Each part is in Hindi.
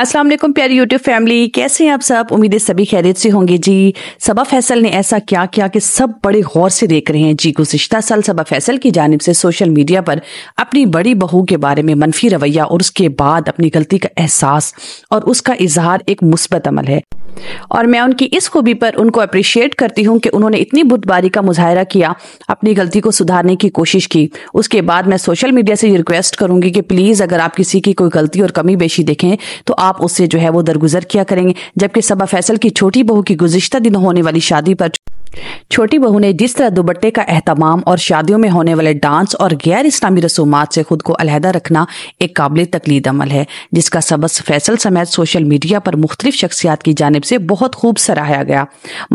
अस्सलाम वालेकुम प्यारी यूट्यूब फैमिली कैसे हैं आप सब उम्मीद है सभी खैरियत से होंगे जी सबा फैसल ने ऐसा क्या किया कि सब बड़े गौर से देख रहे हैं जी गुजशत साल सबा फैसल की जानब से सोशल मीडिया पर अपनी बड़ी बहू के बारे में मनफी रवैया और उसके बाद अपनी गलती का एहसास और उसका इजहार एक मुस्बत अमल है और मैं उनकी इस खूबी पर उनको अप्रिशिएट करती हूँ कि उन्होंने इतनी बुधबारी का मुजाहरा किया अपनी गलती को सुधारने की कोशिश की उसके बाद मैं सोशल मीडिया से ये रिक्वेस्ट करूंगी कि प्लीज़ अगर आप किसी की कोई गलती और कमी बेशी देखें तो आप उससे जो है वो दरगुजर किया करेंगे जबकि सबा फैसल की छोटी बहू की गुजशत दिन होने वाली शादी पर छोटी बहू ने जिस तरह दुबट्टे का अहतमाम और शादियों में होने वाले डांस और गैर इस्लामी रसूमात से खुद को अलहदा रखना एक काबिल तकलीद अमल है जिसका सबस फैसल समेत सोशल मीडिया पर मुख्तलिफ शख्सियात की जानब से बहुत खूब सराहाया गया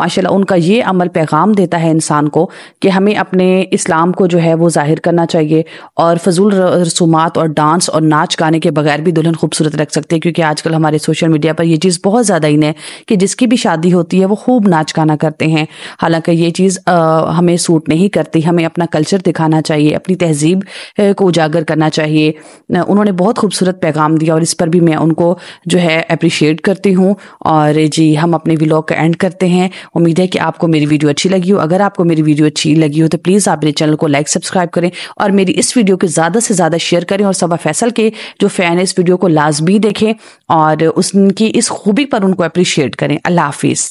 माशाला उनका ये अमल पैगाम देता है इंसान को कि हमें अपने इस्लाम को जो है वो जाहिर करना चाहिए और फजूल रसूमात और डांस और नाच गाने के बगैर भी दुल्हन खूबसूरत रख सकते हैं क्योंकि आजकल हमारे सोशल मीडिया पर यह चीज़ बहुत ज़्यादा इन है कि जिसकी भी शादी होती है वो खूब नाच गाना करते हैं हालांकि ये चीज़ हमें सूट नहीं करती हमें अपना कल्चर दिखाना चाहिए अपनी तहजीब को उजागर करना चाहिए उन्होंने बहुत खूबसूरत पैगाम दिया और इस पर भी मैं उनको जो है अप्रिशिएट करती हूँ और जी हम अपने व्लॉग का एंड करते हैं उम्मीद है कि आपको मेरी वीडियो अच्छी लगी हो अगर आपको मेरी वीडियो अच्छी लगी हो तो प्लीज़ आप मेरे चैनल को लाइक सब्सक्राइब करें और मेरी इस वीडियो को ज़्यादा से ज़्यादा शेयर करें और सबा फैसल के जो फ़ैन है इस वीडियो को लाजमी देखें और उसकी इस खूबी पर उनको अप्रिशिएट करें अल्लाह हाफिज़